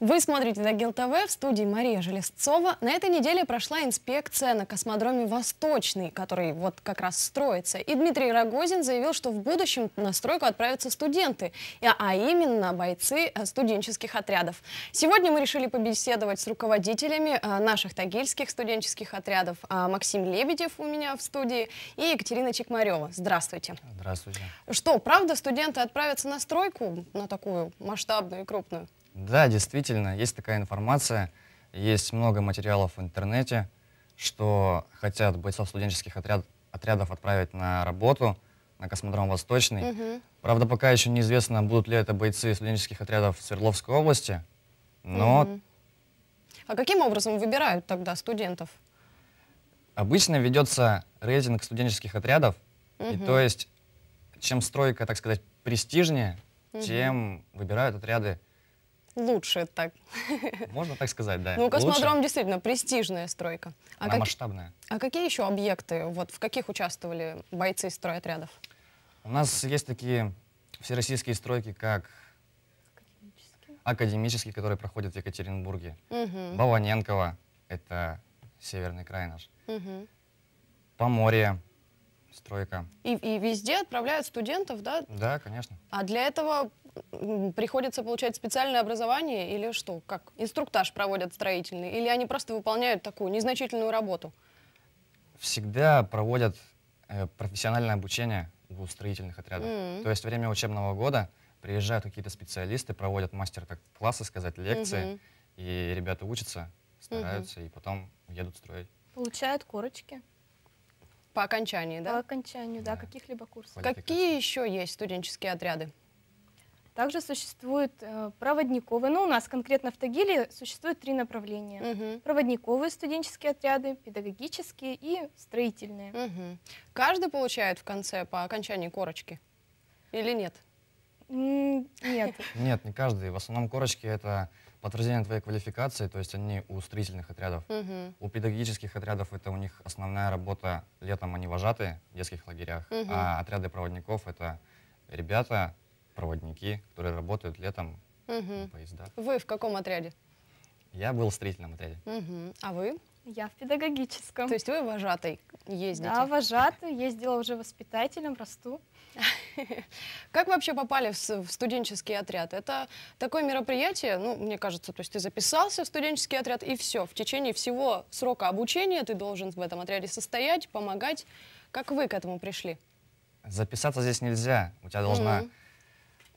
Вы смотрите Дагил ТВ в студии Мария Железцова. На этой неделе прошла инспекция на космодроме «Восточный», который вот как раз строится. И Дмитрий Рогозин заявил, что в будущем на стройку отправятся студенты, а именно бойцы э, студенческих отрядов. Сегодня мы решили побеседовать с руководителями э, наших тагильских студенческих отрядов. А, Максим Лебедев у меня в студии и Екатерина Чекмарева. Здравствуйте. Здравствуйте. Что, правда студенты отправятся на стройку, на такую масштабную и крупную? Да, действительно, есть такая информация, есть много материалов в интернете, что хотят бойцов студенческих отряд, отрядов отправить на работу на космодром Восточный. Угу. Правда, пока еще неизвестно, будут ли это бойцы студенческих отрядов Свердловской области, но... Угу. А каким образом выбирают тогда студентов? Обычно ведется рейтинг студенческих отрядов, угу. и то есть чем стройка, так сказать, престижнее, угу. тем выбирают отряды лучше так. Можно так сказать, да. Ну, космодром лучше. действительно престижная стройка. А Она как... масштабная. А какие еще объекты, вот в каких участвовали бойцы стройотрядов? У нас есть такие всероссийские стройки, как академические, академические которые проходят в Екатеринбурге. Угу. Баваненкова, это северный край наш. Угу. Поморье, стройка. И, и везде отправляют студентов, да? Да, конечно. А для этого приходится получать специальное образование или что? Как? Инструктаж проводят строительный? Или они просто выполняют такую незначительную работу? Всегда проводят э, профессиональное обучение у строительных отрядов. Mm -hmm. То есть время учебного года приезжают какие-то специалисты, проводят мастер-классы, сказать, лекции, mm -hmm. и ребята учатся, стараются, mm -hmm. и потом едут строить. Получают корочки. По окончании, да? По окончанию, да, да каких-либо курсов. Какие еще есть студенческие отряды? Также существуют э, проводниковые, ну у нас конкретно в Тагиле существует три направления. Угу. Проводниковые студенческие отряды, педагогические и строительные. Угу. Каждый получает в конце по окончании корочки или нет? Нет. Нет, не каждый. В основном корочки это подтверждение твоей квалификации, то есть они у строительных отрядов. Угу. У педагогических отрядов это у них основная работа. Летом они вожатые в детских лагерях, угу. а отряды проводников это ребята, проводники, которые работают летом угу. на поездах. Вы в каком отряде? Я был в строительном отряде. Угу. А вы? Я в педагогическом. То есть вы вожатой ездите? Да, вожатой, ездила уже воспитателем, расту. Как вообще попали в студенческий отряд? Это такое мероприятие, ну, мне кажется, то есть ты записался в студенческий отряд, и все. В течение всего срока обучения ты должен в этом отряде состоять, помогать. Как вы к этому пришли? Записаться здесь нельзя. У тебя должна mm -hmm.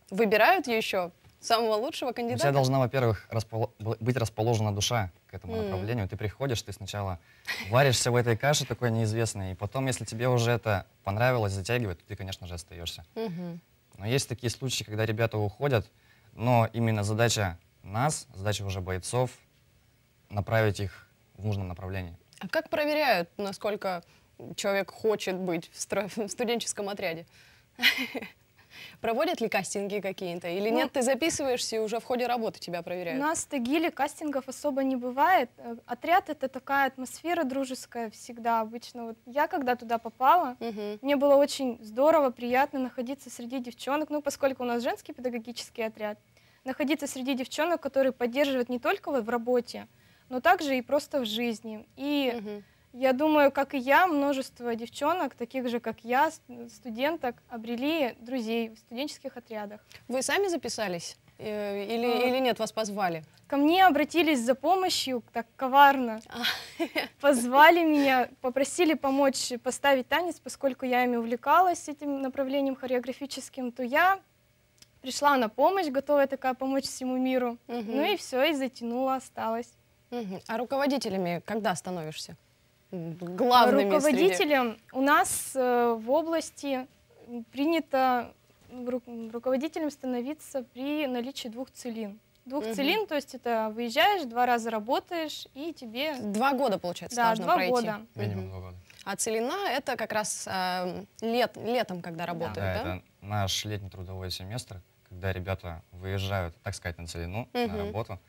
Выбирают еще самого лучшего кандидата? У тебя должна, во-первых, распол... быть расположена душа к этому mm. направлению. Ты приходишь, ты сначала варишься в этой каше такой неизвестной, и потом, если тебе уже это понравилось, затягивает, то ты, конечно же, остаешься. Mm -hmm. Но есть такие случаи, когда ребята уходят, но именно задача нас, задача уже бойцов, направить их в нужном направлении. А как проверяют, насколько человек хочет быть в, студенческом отряде? Проводят ли кастинги какие-то? Или ну, нет, ты записываешься и уже в ходе работы тебя проверяют? У нас в Тагиле кастингов особо не бывает. Э, отряд — это такая атмосфера дружеская всегда обычно. Вот я когда туда попала, угу. мне было очень здорово, приятно находиться среди девчонок, ну, поскольку у нас женский педагогический отряд, находиться среди девчонок, которые поддерживают не только вот в работе, но также и просто в жизни. И... Угу я думаю, как и я, множество девчонок, таких же, как я, студенток, обрели друзей в студенческих отрядах. Вы сами записались? Э, или, а... или нет, вас позвали? Ко мне обратились за помощью, так коварно. А. Позвали меня, попросили помочь поставить танец, поскольку я ими увлекалась, этим направлением хореографическим, то я пришла на помощь, готовая такая помочь всему миру. Угу. Ну и все, и затянула, осталось. Угу. А руководителями когда становишься? главными Руководителем среди... у нас э, в области принято руководителем становиться при наличии двух целин. Двух угу. целин, то есть это выезжаешь, два раза работаешь, и тебе... Два года, получается, да, два пройти. года. Минимум два года. А целина — это как раз э, лет, летом, когда работают, да? Да, да? это наш летний трудовой семестр, когда ребята выезжают, так сказать, на целину, угу. на работу,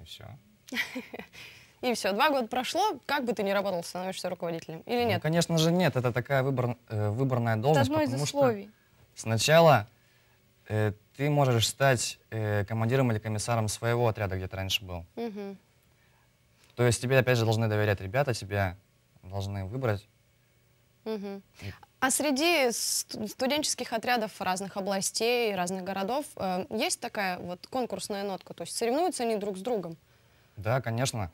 и все. и все, два года прошло, как бы ты ни работал, становишься руководителем или ну, нет? Ну, конечно же нет, это такая выбор, э, выборная должность, это одно из условий. что сначала э, ты можешь стать э, командиром или комиссаром своего отряда, где ты раньше был. Угу. То есть тебе опять же должны доверять ребята, тебя должны выбрать. Угу. А среди студенческих отрядов разных областей, разных городов э, есть такая вот конкурсная нотка? То есть соревнуются они друг с другом? Да, конечно.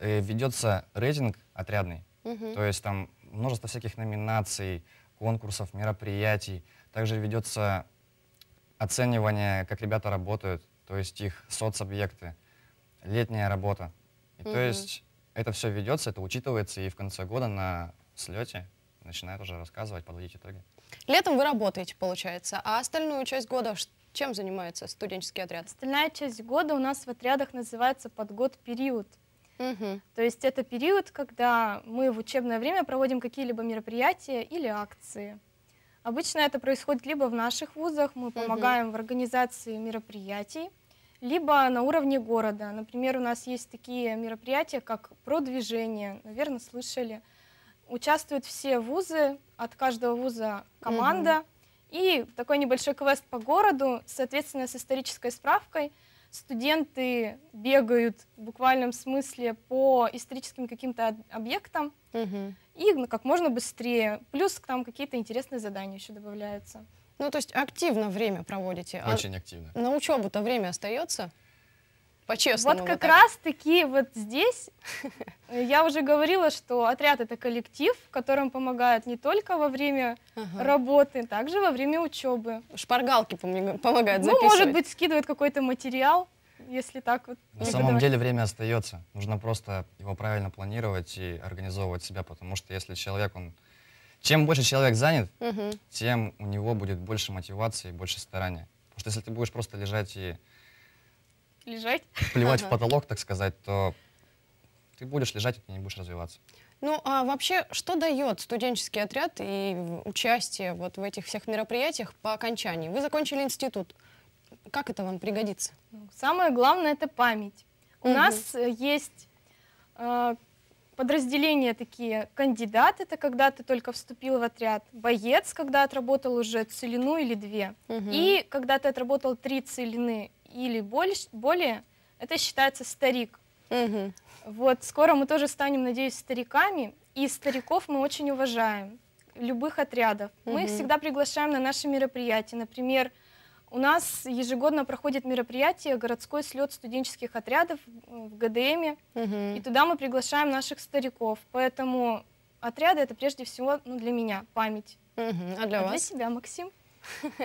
Э, ведется рейтинг отрядный. Угу. То есть там множество всяких номинаций, конкурсов, мероприятий. Также ведется оценивание, как ребята работают, то есть их соцобъекты, летняя работа. И угу. То есть это все ведется, это учитывается, и в конце года на слете начинают уже рассказывать, подводить итоги. Летом вы работаете, получается, а остальную часть года чем занимается студенческий отряд? Остальная часть года у нас в отрядах называется подгод период. Угу. То есть это период, когда мы в учебное время проводим какие-либо мероприятия или акции. Обычно это происходит либо в наших вузах, мы помогаем угу. в организации мероприятий, либо на уровне города. Например, у нас есть такие мероприятия, как продвижение, наверное, слышали. Участвуют все вузы, от каждого вуза команда. Угу. И такой небольшой квест по городу, соответственно, с исторической справкой – студенты бегают в буквальном смысле по историческим каким-то объектам угу. и ну, как можно быстрее. Плюс к там какие-то интересные задания еще добавляются. Ну, то есть активно время проводите. А Очень а активно. На учебу-то время остается? По-честному. Вот как раз таки вот здесь я уже говорила, что отряд это коллектив, которым помогают не только во время ага. работы, также во время учебы. Шпаргалки помогают записывать. Ну, может быть, скидывают какой-то материал, если так вот. На самом деле время остается. Нужно просто его правильно планировать и организовывать себя, потому что если человек, он... Чем больше человек занят, угу. тем у него будет больше мотивации, и больше старания. Потому что если ты будешь просто лежать и лежать. Плевать ага. в потолок, так сказать, то ты будешь лежать, и ты не будешь развиваться. Ну, а вообще, что дает студенческий отряд и участие вот в этих всех мероприятиях по окончании? Вы закончили институт. Как это вам пригодится? Ну, самое главное — это память. Угу. У нас э, есть э, подразделения такие кандидат — это когда ты только вступил в отряд, боец, когда отработал уже целину или две, угу. и когда ты отработал три целины или больше более, это считается старик. Угу. Вот, скоро мы тоже станем, надеюсь, стариками, и стариков мы очень уважаем, любых отрядов. Угу. Мы их всегда приглашаем на наши мероприятия. Например, у нас ежегодно проходит мероприятие «Городской слет студенческих отрядов» в ГДМе, угу. и туда мы приглашаем наших стариков, поэтому отряды — это прежде всего ну, для меня память. Угу. А для а вас? Для себя, Максим.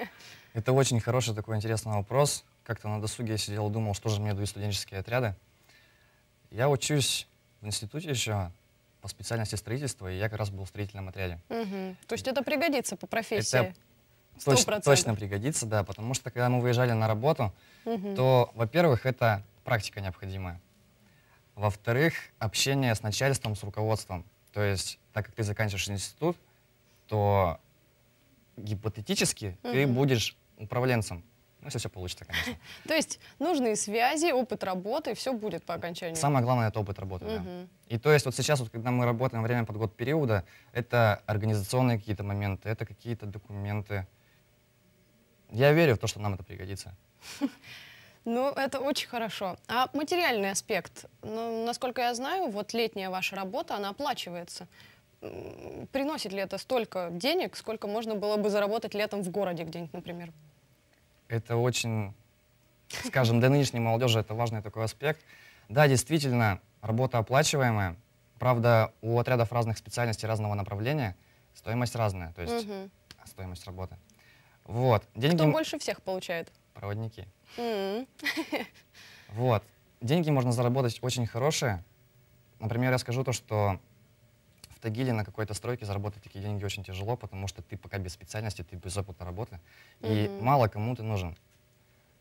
Это очень хороший такой интересный вопрос как-то на досуге я сидел и думал, что же мне дают студенческие отряды. Я учусь в институте еще по специальности строительства, и я как раз был в строительном отряде. Угу. То есть это пригодится по профессии? Это Точно, точно пригодится, да, потому что когда мы выезжали на работу, угу. то, во-первых, это практика необходимая. Во-вторых, общение с начальством, с руководством. То есть, так как ты заканчиваешь институт, то гипотетически угу. ты будешь управленцем. Ну, все, все получится, конечно. То есть нужные связи, опыт работы, все будет по окончанию? Самое главное — это опыт работы, да. И то есть вот сейчас, вот, когда мы работаем время под год периода, это организационные какие-то моменты, это какие-то документы. Я верю в то, что нам это пригодится. Ну, это очень хорошо. А материальный аспект? Ну, насколько я знаю, вот летняя ваша работа, она оплачивается. Приносит ли это столько денег, сколько можно было бы заработать летом в городе где-нибудь, например? это очень, скажем, для нынешней молодежи это важный такой аспект. Да, действительно, работа оплачиваемая. Правда, у отрядов разных специальностей, разного направления стоимость разная, то есть угу. стоимость работы. Вот. Деньги... Кто больше всех получает? Проводники. вот. Деньги можно заработать очень хорошие. Например, я скажу то, что Тагиле на какой-то стройке заработать такие деньги очень тяжело, потому что ты пока без специальности, ты без опыта работы. И mm-hmm. мало кому ты нужен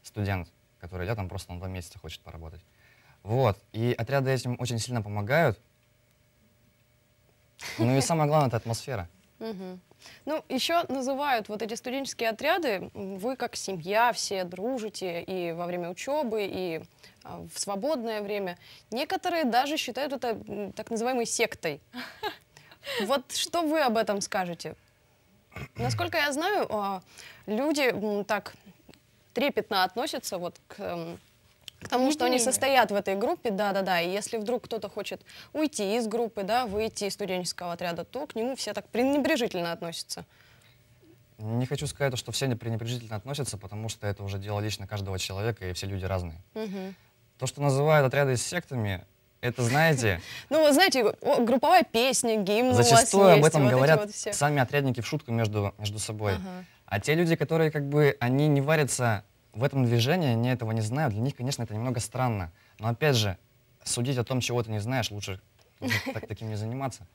студент, который я там просто на два месяца хочет поработать. Вот. И отряды этим очень сильно помогают. Ну и самое главное, это атмосфера. Ну, еще называют вот эти студенческие отряды, вы как семья все дружите и во время учебы, и а, в свободное время. Некоторые даже считают это так называемой сектой. Вот что вы об этом скажете? Насколько я знаю, а, люди так трепетно относятся вот к к тому, что они состоят в этой группе, да-да-да, и если вдруг кто-то хочет уйти из группы, да, выйти из студенческого отряда, то к нему все так пренебрежительно относятся. Не хочу сказать, что все пренебрежительно относятся, потому что это уже дело лично каждого человека, и все люди разные. Угу. То, что называют отряды сектами, это, знаете... Ну, знаете, групповая песня, гимн Зачастую об этом говорят сами отрядники в шутку между, между собой. А те люди, которые как бы, они не варятся в этом движении, они этого не знают, для них, конечно, это немного странно. Но опять же, судить о том, чего ты не знаешь, лучше так, таким не заниматься.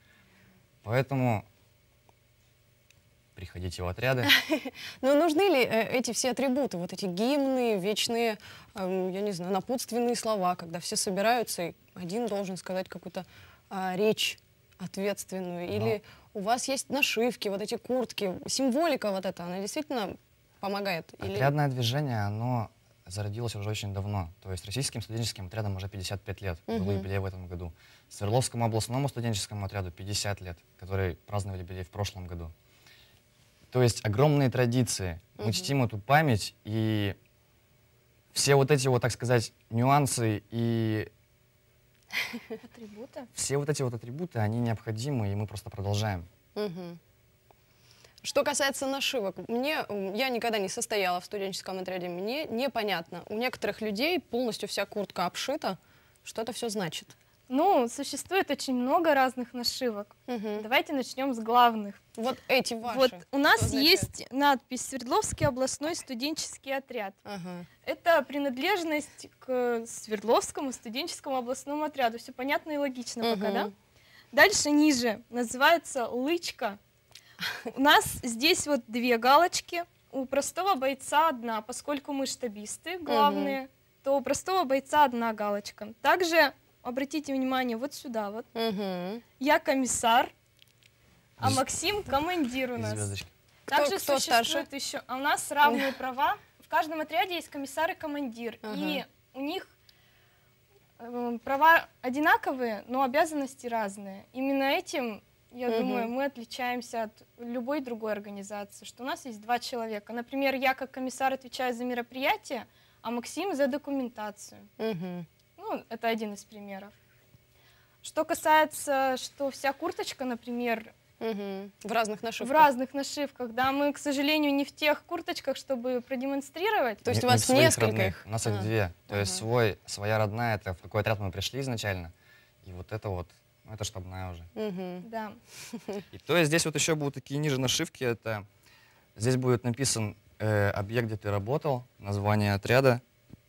Поэтому приходите в отряды. Но нужны ли э, эти все атрибуты, вот эти гимны, вечные, эм, я не знаю, напутственные слова, когда все собираются, и один должен сказать какую-то а, речь ответственную, ну. или у вас есть нашивки, вот эти куртки, символика вот эта, она действительно помогает? Отрядное движение, оно зародилось уже очень давно. То есть российским студенческим отрядом уже 55 лет, угу. был юбилей в этом году. Свердловскому областному студенческому отряду 50 лет, который праздновали юбилей в прошлом году. То есть огромные традиции, мы чтим эту память, и все вот эти вот, так сказать, нюансы и... Атрибуты? Все вот эти вот атрибуты, они необходимы, и мы просто продолжаем. Что касается нашивок, мне, я никогда не состояла в студенческом отряде, мне непонятно. У некоторых людей полностью вся куртка обшита, что это все значит. Ну, существует очень много разных нашивок. Угу. Давайте начнем с главных. Вот эти ваши. Вот у нас есть надпись «Свердловский областной студенческий отряд». Ага. Это принадлежность к Свердловскому студенческому областному отряду. Все понятно и логично угу. пока, да? Дальше ниже называется «Лычка». У нас здесь вот две галочки. У простого бойца одна, поскольку мы штабисты главные, угу. то у простого бойца одна галочка. Также обратите внимание, вот сюда вот. Угу. Я комиссар, а Максим командир у нас. Звездочки. Также кто, кто старше? еще. А у нас равные права. В каждом отряде есть комиссар и командир. Ага. И у них эм, права одинаковые, но обязанности разные. Именно этим, я угу. думаю, мы отличаемся от любой другой организации, что у нас есть два человека. Например, я как комиссар отвечаю за мероприятие, а Максим за документацию. Угу. Ну, это один из примеров. Что касается, что вся курточка, например, Угу. В разных нашивках. В разных нашивках, да. Мы, к сожалению, не в тех курточках, чтобы продемонстрировать. То есть не, у вас не несколько родных. У нас а. их две. То ага. есть свой, своя родная, это в какой отряд мы пришли изначально. И вот это вот, ну это штабная уже. Угу. Да. И то есть здесь вот еще будут такие ниже нашивки. Это здесь будет написан э, объект, где ты работал, название отряда,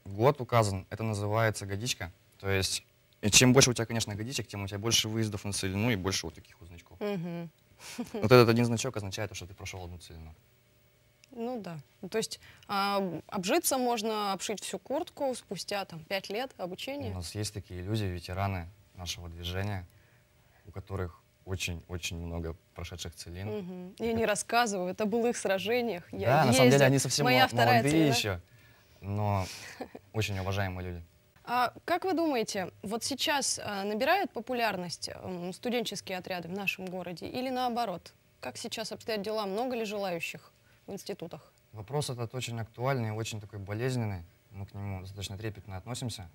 год указан, это называется годичка. То есть и чем больше у тебя, конечно, годичек, тем у тебя больше выездов на целину и больше вот таких вот значков. Угу. Вот этот один значок означает, что ты прошел одну целину. Ну да. Ну, то есть а, обжиться можно, обшить всю куртку спустя там пять лет обучения. У нас есть такие люди, ветераны нашего движения, у которых очень-очень много прошедших целин. Угу. И они рассказывают о их сражениях. Я да, ездил. на самом деле они совсем Моя молодые целина. еще но очень уважаемые люди. А как вы думаете, вот сейчас э, набирают популярность студенческие отряды в нашем городе или наоборот? Как сейчас обстоят дела? Много ли желающих в институтах? Вопрос этот очень актуальный очень такой болезненный. Мы к нему достаточно трепетно относимся.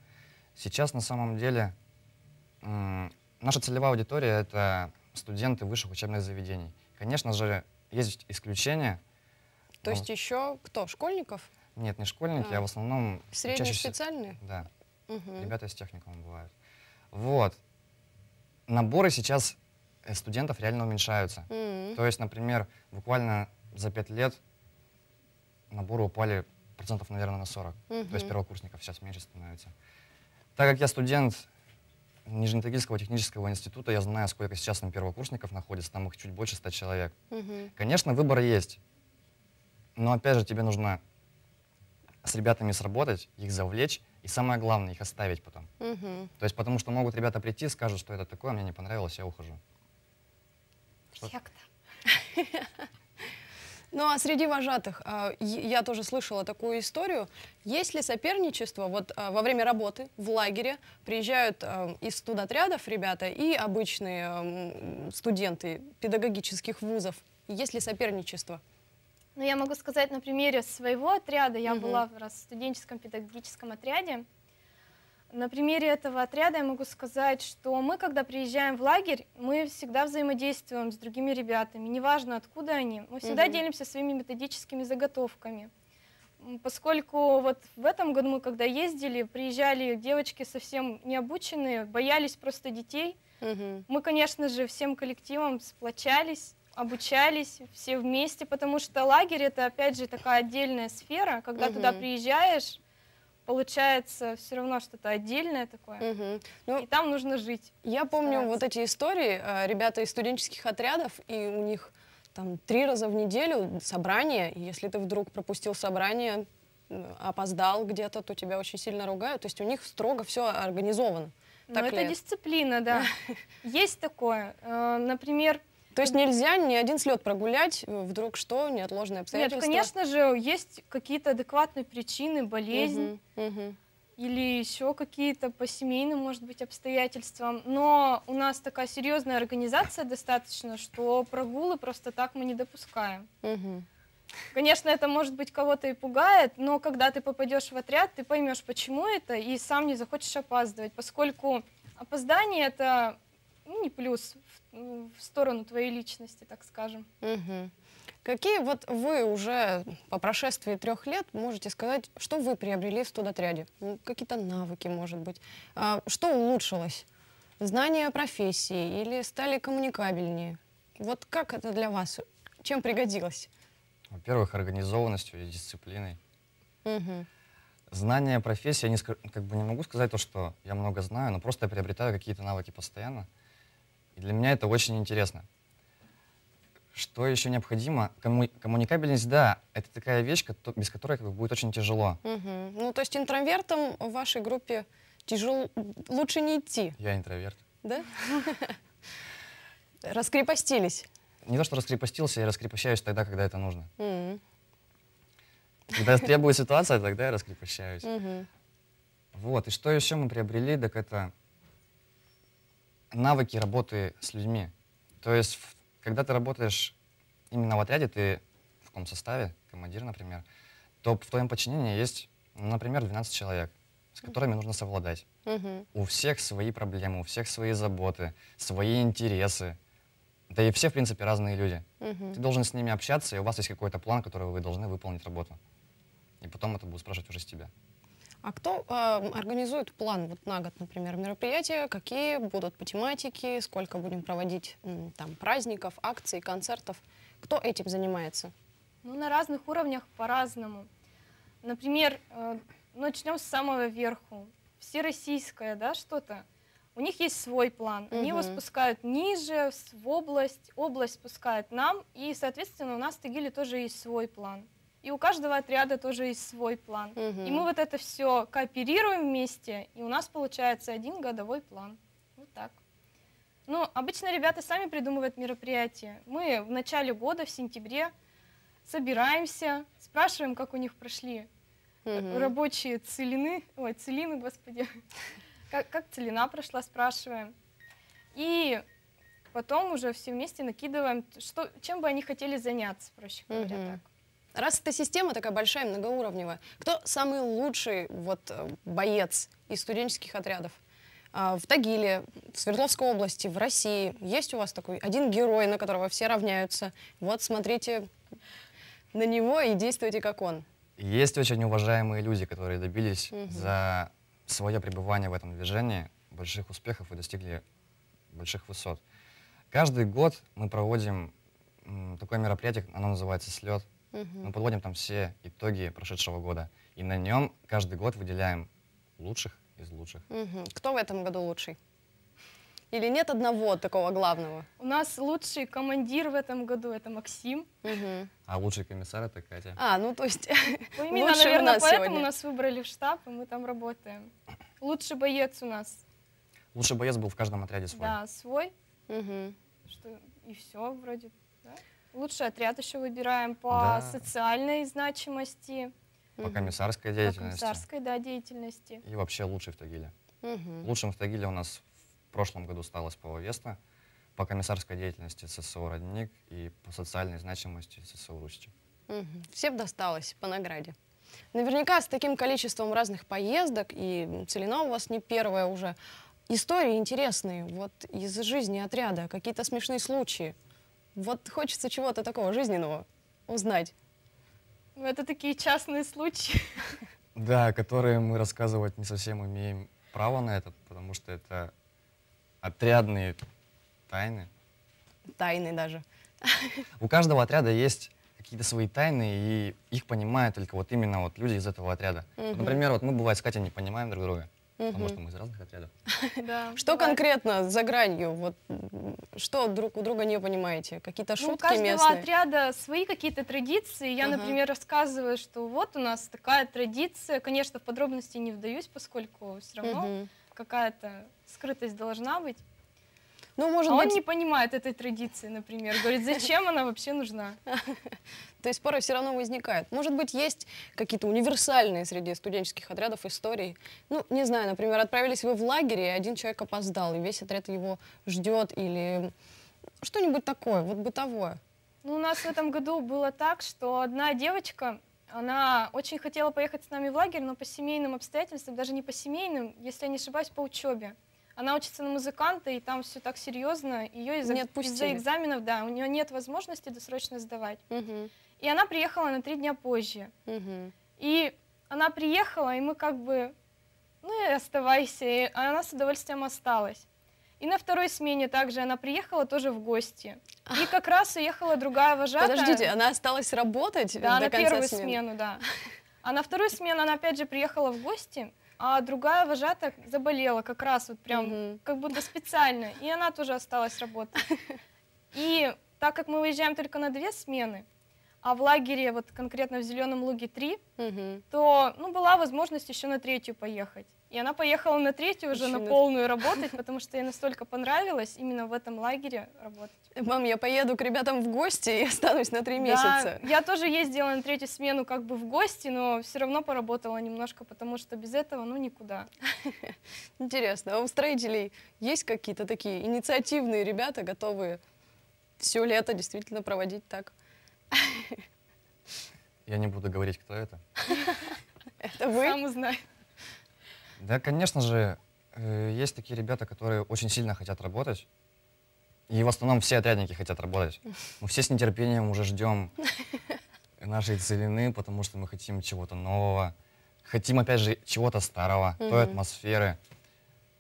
Сейчас на самом деле наша целевая аудитория — это студенты высших учебных заведений. Конечно же, есть исключения. То есть еще кто? Школьников? Нет, не школьники, а, а в основном... Средние чаще... специальные? Да. Угу. Ребята из техникума бывают. Вот. Наборы сейчас э, студентов реально уменьшаются. Угу. То есть, например, буквально за пять лет наборы упали процентов, наверное, на 40. Угу. То есть первокурсников сейчас меньше становится. Так как я студент Нижнетагильского технического института, я знаю, сколько сейчас там первокурсников находится, там их чуть больше 100 человек. Угу. Конечно, выбор есть. Но опять же, тебе нужно с ребятами сработать, их завлечь, и самое главное, их оставить потом. Угу. То есть потому что могут ребята прийти, скажут, что это такое, мне не понравилось, я ухожу. Что? Секта. Ну а среди вожатых, а, я тоже слышала такую историю, есть ли соперничество, вот а, во время работы в лагере приезжают а, из студотрядов ребята и обычные студенты педагогических вузов, есть ли соперничество? Но ну, я могу сказать на примере своего отряда. Я угу. была в раз в студенческом педагогическом отряде. На примере этого отряда я могу сказать, что мы, когда приезжаем в лагерь, мы всегда взаимодействуем с другими ребятами, неважно откуда они, мы всегда угу. делимся своими методическими заготовками. Поскольку вот в этом году мы, когда ездили, приезжали девочки совсем необученные, боялись просто детей. Угу. Мы, конечно же, всем коллективом сплочались обучались все вместе, потому что лагерь это опять же такая отдельная сфера, когда угу. туда приезжаешь, получается все равно что-то отдельное такое, угу. ну, и там нужно жить. Я помню стараться. вот эти истории, э, ребята из студенческих отрядов, и у них там три раза в неделю собрание, и если ты вдруг пропустил собрание, опоздал где-то, то тебя очень сильно ругают, то есть у них строго все организовано. Ну, так ну, это дисциплина, да. Есть такое. Э, например, то есть нельзя ни один слет прогулять, э, вдруг что, неотложные обстоятельства? Нет, конечно же, есть какие-то адекватные причины, болезнь. Угу, угу. Или еще какие-то по семейным, может быть, обстоятельствам. Но у нас такая серьезная организация достаточно, что прогулы просто так мы не допускаем. Угу. Конечно, это может быть кого-то и пугает, но когда ты попадешь в отряд, ты поймешь, почему это, и сам не захочешь опаздывать, поскольку опоздание это ну, не плюс в, сторону твоей личности, так скажем. Угу. Какие вот вы уже по прошествии трех лет можете сказать, что вы приобрели в студотряде? Ну, Какие-то навыки, может быть. А, что улучшилось? Знания профессии или стали коммуникабельнее? Вот как это для вас? Чем пригодилось? Во-первых, организованностью и дисциплиной. Угу. Знания профессии, я не, как бы не могу сказать то, что я много знаю, но просто я приобретаю какие-то навыки постоянно. И для меня это очень интересно. Что еще необходимо? Комму... Коммуникабельность, да, это такая вещь, без которой как бы, будет очень тяжело. Угу. Ну, то есть интровертом в вашей группе тяжело, лучше не идти. Я интроверт. Да? Раскрепостились. Не то, что раскрепостился, я раскрепощаюсь тогда, когда это нужно. Когда требует ситуация, тогда я раскрепощаюсь. Вот, и что еще мы приобрели, так это навыки работы с людьми. То есть, когда ты работаешь именно в отряде, ты в каком составе, командир, например, то в твоем подчинении есть, например, 12 человек, с которыми нужно совладать. У всех свои проблемы, у всех свои заботы, свои интересы. Да и все, в принципе, разные люди. Ты должен с ними общаться, и у вас есть какой-то план, который вы должны выполнить работу. И потом это будут спрашивать уже с тебя. А кто э, организует план вот на год, например, мероприятия? Какие будут по тематике? Сколько будем проводить там праздников, акций, концертов? Кто этим занимается? Ну, на разных уровнях по-разному. Например, э, начнем с самого верху. Всероссийское, да, что-то. У них есть свой план. Они угу. его спускают ниже, в область, область спускает нам, и, соответственно, у нас в Тагиле тоже есть свой план и у каждого отряда тоже есть свой план. Угу. И мы вот это все кооперируем вместе, и у нас получается один годовой план. Вот так. Ну, обычно ребята сами придумывают мероприятия. Мы в начале года, в сентябре, собираемся, спрашиваем, как у них прошли угу. рабочие целины, ой, целины, господи, как, как целина прошла, спрашиваем. И потом уже все вместе накидываем, что, чем бы они хотели заняться, проще говоря, угу. так. Раз эта система такая большая, многоуровневая, кто самый лучший вот, э, боец из студенческих отрядов? А, в Тагиле, в Свердловской области, в России. Есть у вас такой один герой, на которого все равняются? Вот смотрите на него и действуйте как он. Есть очень уважаемые люди, которые добились угу. за свое пребывание в этом движении больших успехов и достигли больших высот. Каждый год мы проводим такое мероприятие, оно называется «Слет». Мы подводим там все итоги прошедшего года. И на нем каждый год выделяем лучших из лучших. Угу. Кто в этом году лучший? Или нет одного такого главного? У нас лучший командир в этом году это Максим. Угу. А лучший комиссар это Катя. А, ну то есть ну, именно, лучший наверное, у нас поэтому сегодня. нас выбрали в штаб, и мы там работаем. Лучший боец у нас. Лучший боец был в каждом отряде свой. Да, свой. Угу. Что, и все вроде лучший отряд еще выбираем по да. социальной значимости. По угу. комиссарской деятельности. По комиссарской, да, деятельности. И вообще лучший в Тагиле. Угу. Лучшим в Тагиле у нас в прошлом году стало СПО «Веста», по комиссарской деятельности ССО «Родник» и по социальной значимости ССО Русти. Угу. Всем досталось по награде. Наверняка с таким количеством разных поездок, и Целина у вас не первая уже, истории интересные, вот из жизни отряда, какие-то смешные случаи. Вот хочется чего-то такого жизненного узнать. Ну, это такие частные случаи. Да, которые мы рассказывать не совсем имеем право на это, потому что это отрядные тайны. Тайны даже. У каждого отряда есть какие-то свои тайны, и их понимают только вот именно вот люди из этого отряда. Угу. Вот, например, вот мы бывает с Катей не понимаем друг друга. Угу. Потому что мы из разных отрядов. да, что бывает. конкретно за гранью? Вот, что друг у друга не понимаете? Какие-то шутки ну, у каждого местные? отряда свои какие-то традиции. Я, ага. например, рассказываю, что вот у нас такая традиция. Конечно, в подробности не вдаюсь, поскольку все равно угу. какая-то скрытость должна быть. Ну, может а быть... он не понимает этой традиции, например. Говорит, зачем она вообще нужна? То есть споры все равно возникают. Может быть, есть какие-то универсальные среди студенческих отрядов истории. Ну, не знаю, например, отправились вы в лагерь, и один человек опоздал, и весь отряд его ждет, или что-нибудь такое, вот бытовое. Ну, у нас в этом году было так, что одна девочка, она очень хотела поехать с нами в лагерь, но по семейным обстоятельствам, даже не по семейным, если я не ошибаюсь, по учебе. Она учится на музыканта, и там все так серьезно. Ее из-за из экзаменов, да, у нее нет возможности досрочно сдавать. Угу. И она приехала на три дня позже. Угу. И она приехала, и мы как бы, ну и оставайся. И она с удовольствием осталась. И на второй смене также она приехала тоже в гости. И как раз уехала другая вожатая. Подождите, она осталась работать да, до на конца первую смену, да. А на вторую смену она опять же приехала в гости а другая вожатая заболела как раз вот прям, угу. как будто специально, и она тоже осталась работать. И так как мы выезжаем только на две смены, а в лагере, вот конкретно в Зеленом Луге три угу. то ну, была возможность еще на третью поехать. И она поехала на третью уже Почему? на полную работать, потому что ей настолько понравилось именно в этом лагере работать. Мам, я поеду к ребятам в гости и останусь на три да, месяца. Я тоже ездила на третью смену как бы в гости, но все равно поработала немножко, потому что без этого ну никуда. Интересно, а у строителей есть какие-то такие инициативные ребята, готовые все лето действительно проводить так? Я не буду говорить, кто это. Это вы? Сам узнаю. Да, конечно же, э, есть такие ребята, которые очень сильно хотят работать. И в основном все отрядники хотят работать. Мы все с нетерпением уже ждем нашей целины, потому что мы хотим чего-то нового. Хотим, опять же, чего-то старого, mm-hmm. той атмосферы,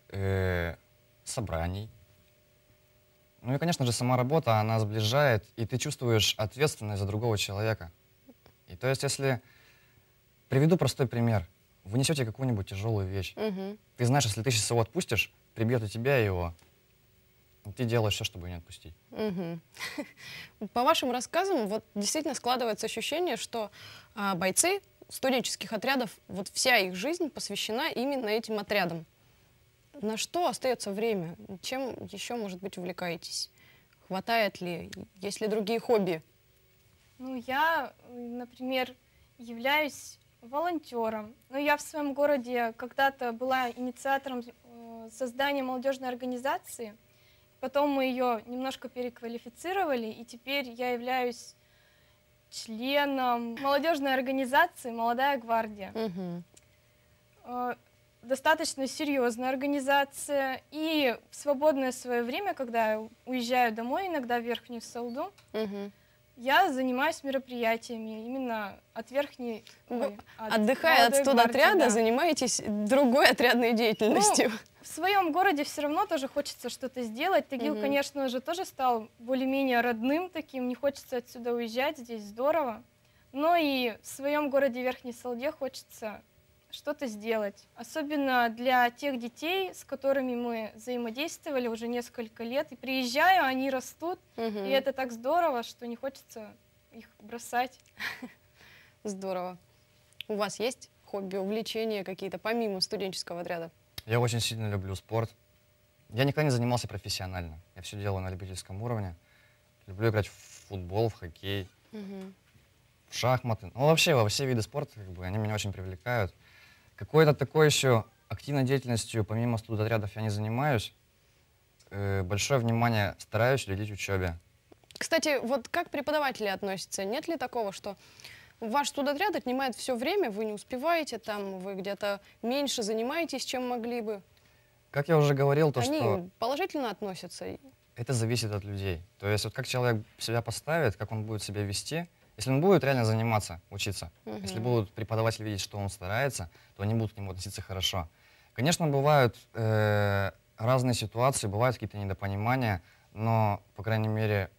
э, собраний. Ну и, конечно же, сама работа, она сближает, и ты чувствуешь ответственность за другого человека. И то есть, если... Приведу простой пример – вы несете какую-нибудь тяжелую вещь. Угу. Ты знаешь, если ты сейчас его отпустишь, прибьет у тебя, его. Ты делаешь все, чтобы ее не отпустить. Угу. По вашим рассказам, вот действительно складывается ощущение, что а, бойцы студенческих отрядов, вот вся их жизнь посвящена именно этим отрядам. На что остается время? Чем еще, может быть, увлекаетесь? Хватает ли? Есть ли другие хобби? Ну, я, например, являюсь волонтером. Но ну, я в своем городе когда-то была инициатором э, создания молодежной организации. Потом мы ее немножко переквалифицировали, и теперь я являюсь членом молодежной организации «Молодая гвардия». Угу. Достаточно серьезная организация. И в свободное свое время, когда я уезжаю домой, иногда в Верхнюю Салду, угу я занимаюсь мероприятиями именно от верхней... Вы, от Отдыхая от студотряда, да. занимаетесь другой отрядной ну, деятельностью. Ну, в своем городе все равно тоже хочется что-то сделать. Тагил, угу. конечно же, тоже стал более-менее родным таким. Не хочется отсюда уезжать, здесь здорово. Но и в своем городе Верхней Салде хочется что-то сделать. Особенно для тех детей, с которыми мы взаимодействовали уже несколько лет. И приезжаю, они растут, угу. и это так здорово, что не хочется их бросать. Здорово. У вас есть хобби, увлечения какие-то, помимо студенческого отряда? Я очень сильно люблю спорт. Я никогда не занимался профессионально. Я все делаю на любительском уровне. Люблю играть в футбол, в хоккей, угу. в шахматы. Ну, вообще, во все виды спорта, как бы, они меня очень привлекают. Какой-то такой еще активной деятельностью, помимо студотрядов, я не занимаюсь. Э, большое внимание стараюсь уделить учебе. Кстати, вот как преподаватели относятся? Нет ли такого, что ваш студотряд отнимает все время, вы не успеваете, там вы где-то меньше занимаетесь, чем могли бы? Как я уже говорил, то, Они что... положительно относятся? Это зависит от людей. То есть вот как человек себя поставит, как он будет себя вести, если он будет реально заниматься, учиться, угу. если будут преподаватели видеть, что он старается, то они будут к нему относиться хорошо. Конечно, бывают э, разные ситуации, бывают какие-то недопонимания, но, по крайней мере,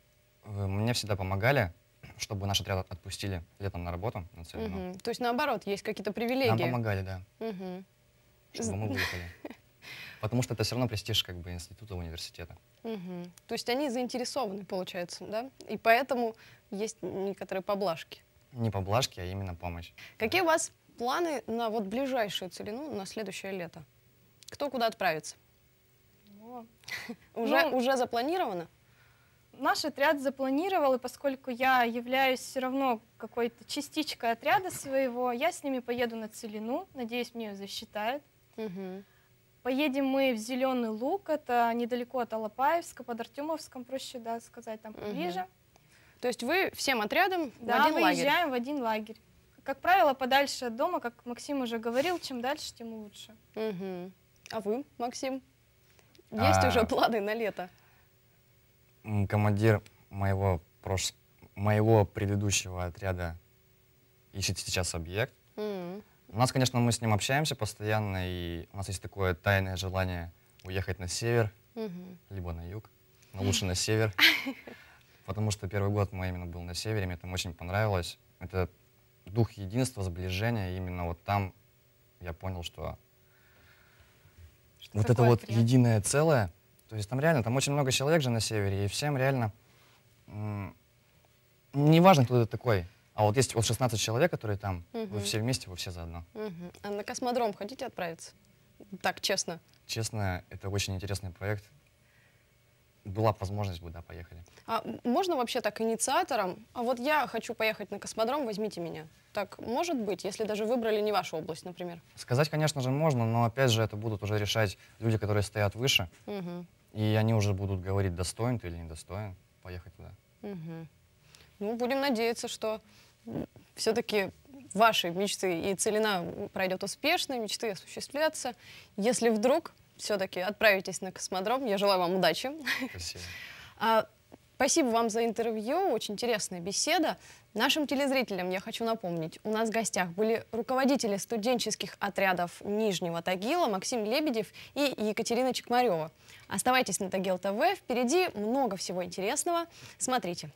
мне всегда помогали, чтобы наш отряд отпустили летом на работу. На целину. угу. То есть, наоборот, есть какие-то привилегии. Нам помогали, да. Угу. Чтобы мы выехали. потому что это все равно престиж как бы института, университета. Угу. То есть они заинтересованы, получается, да? И поэтому есть некоторые поблажки. Не поблажки, а именно помощь. Какие у вас планы на вот ближайшую целину, на следующее лето? Кто куда отправится? Уже, ну, уже запланировано? Наш отряд запланировал, и поскольку я являюсь все равно какой-то частичкой отряда своего, я с ними поеду на Целину, надеюсь, мне ее засчитают. Угу. Поедем мы в Зеленый Луг, это недалеко от Алапаевска, под Артемовском, проще да, сказать, там ближе. Угу. То есть вы всем отрядом да, в один лагерь? Да, выезжаем в один лагерь. Как правило, подальше от дома, как Максим уже говорил, чем дальше, тем лучше. Угу. А вы, Максим? Есть а... уже планы на лето? Командир моего, прош... моего предыдущего отряда ищет сейчас объект. Mm. У нас, конечно, мы с ним общаемся постоянно, и у нас есть такое тайное желание уехать на север, угу. либо на юг, но лучше на север. Потому что первый год мы именно был на севере, мне там очень понравилось. Это дух единства, сближения, именно вот там я понял, что, что вот это вот приятное? единое целое. То есть там реально, там очень много человек же на севере, и всем реально... Не важно, кто ты такой. А вот есть вот 16 человек, которые там, угу. вы все вместе, вы все заодно. Угу. А на космодром хотите отправиться? Так, честно. Честно, это очень интересный проект. Была бы возможность бы, да, поехали. А можно вообще так инициатором? А вот я хочу поехать на космодром, возьмите меня. Так может быть, если даже выбрали не вашу область, например? Сказать, конечно же, можно, но опять же это будут уже решать люди, которые стоят выше. Угу. И они уже будут говорить, достоин ты или недостоин поехать туда. Угу. Ну, будем надеяться, что все-таки ваши мечты и целина пройдет успешно, мечты осуществляться. Если вдруг все-таки отправитесь на космодром, я желаю вам удачи. Спасибо. А, спасибо вам за интервью, очень интересная беседа. Нашим телезрителям я хочу напомнить, у нас в гостях были руководители студенческих отрядов Нижнего Тагила Максим Лебедев и Екатерина Чекмарева. Оставайтесь на Тагил ТВ, впереди много всего интересного. Смотрите.